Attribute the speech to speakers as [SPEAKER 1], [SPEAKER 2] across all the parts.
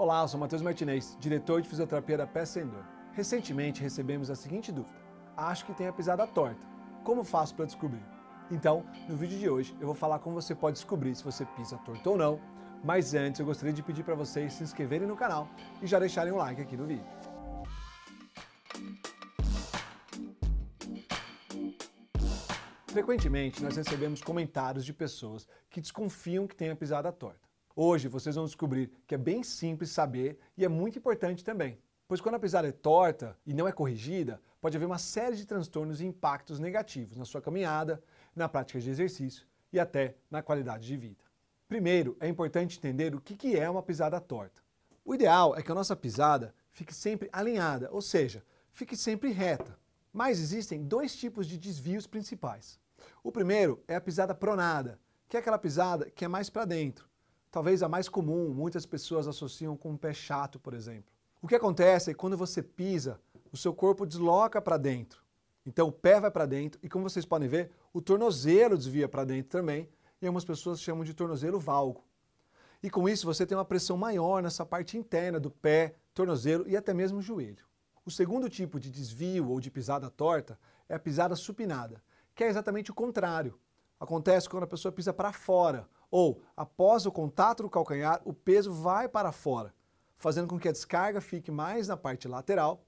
[SPEAKER 1] Olá, eu sou Matheus Martinez, diretor de fisioterapia da Sem Dor. Recentemente recebemos a seguinte dúvida: Acho que tem a pisada torta. Como faço para descobrir? Então, no vídeo de hoje eu vou falar como você pode descobrir se você pisa torto ou não, mas antes eu gostaria de pedir para vocês se inscreverem no canal e já deixarem um like aqui no vídeo. Frequentemente nós recebemos comentários de pessoas que desconfiam que têm a pisada torta. Hoje vocês vão descobrir que é bem simples saber e é muito importante também, pois quando a pisada é torta e não é corrigida, pode haver uma série de transtornos e impactos negativos na sua caminhada, na prática de exercício e até na qualidade de vida. Primeiro, é importante entender o que é uma pisada torta. O ideal é que a nossa pisada fique sempre alinhada, ou seja, fique sempre reta. Mas existem dois tipos de desvios principais. O primeiro é a pisada pronada, que é aquela pisada que é mais para dentro, talvez a mais comum, muitas pessoas associam com um pé chato, por exemplo. O que acontece é que quando você pisa, o seu corpo desloca para dentro. Então o pé vai para dentro e como vocês podem ver, o tornozelo desvia para dentro também, e algumas pessoas chamam de tornozelo valgo. E com isso você tem uma pressão maior nessa parte interna do pé, tornozelo e até mesmo joelho. O segundo tipo de desvio ou de pisada torta é a pisada supinada, que é exatamente o contrário. Acontece quando a pessoa pisa para fora, ou após o contato do calcanhar, o peso vai para fora, fazendo com que a descarga fique mais na parte lateral,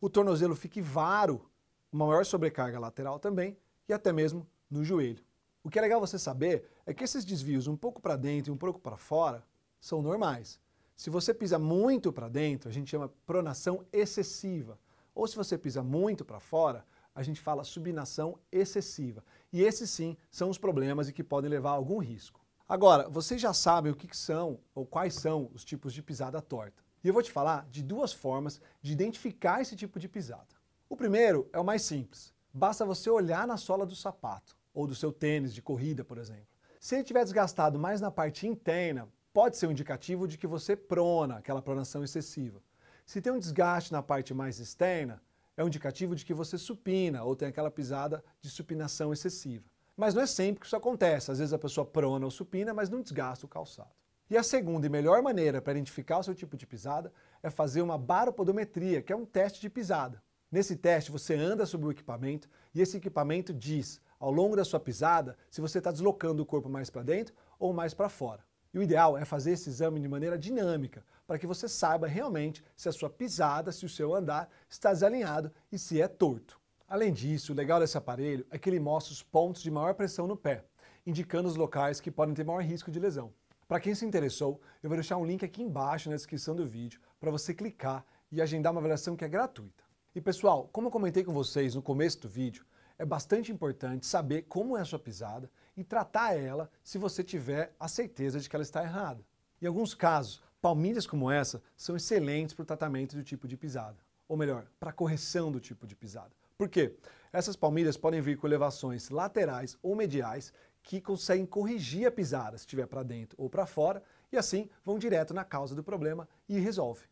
[SPEAKER 1] o tornozelo fique varo, uma maior sobrecarga lateral também, e até mesmo no joelho. O que é legal você saber é que esses desvios um pouco para dentro e um pouco para fora são normais. Se você pisa muito para dentro, a gente chama pronação excessiva. Ou se você pisa muito para fora, a gente fala subinação excessiva. E esses sim são os problemas e que podem levar a algum risco. Agora, vocês já sabem o que são ou quais são os tipos de pisada torta. E eu vou te falar de duas formas de identificar esse tipo de pisada. O primeiro é o mais simples. Basta você olhar na sola do sapato ou do seu tênis de corrida, por exemplo. Se ele tiver desgastado mais na parte interna, pode ser um indicativo de que você prona, aquela pronação excessiva. Se tem um desgaste na parte mais externa, é um indicativo de que você supina ou tem aquela pisada de supinação excessiva. Mas não é sempre que isso acontece. Às vezes a pessoa prona ou supina, mas não desgasta o calçado. E a segunda e melhor maneira para identificar o seu tipo de pisada é fazer uma baropodometria, que é um teste de pisada. Nesse teste, você anda sobre o equipamento e esse equipamento diz, ao longo da sua pisada, se você está deslocando o corpo mais para dentro ou mais para fora. E o ideal é fazer esse exame de maneira dinâmica, para que você saiba realmente se a sua pisada, se o seu andar está desalinhado e se é torto. Além disso, o legal desse aparelho é que ele mostra os pontos de maior pressão no pé, indicando os locais que podem ter maior risco de lesão. Para quem se interessou, eu vou deixar um link aqui embaixo na descrição do vídeo para você clicar e agendar uma avaliação que é gratuita. E pessoal, como eu comentei com vocês no começo do vídeo, é bastante importante saber como é a sua pisada e tratar ela se você tiver a certeza de que ela está errada. Em alguns casos, palmilhas como essa são excelentes para o tratamento do tipo de pisada, ou melhor, para a correção do tipo de pisada. Por quê? Essas palmilhas podem vir com elevações laterais ou mediais que conseguem corrigir a pisada se estiver para dentro ou para fora e assim vão direto na causa do problema e resolve.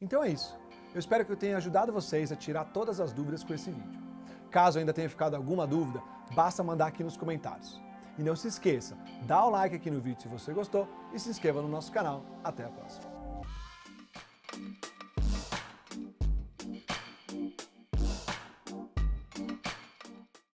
[SPEAKER 1] Então é isso. Eu espero que eu tenha ajudado vocês a tirar todas as dúvidas com esse vídeo. Caso ainda tenha ficado alguma dúvida, basta mandar aqui nos comentários. E não se esqueça, dá o like aqui no vídeo se você gostou e se inscreva no nosso canal. Até a próxima!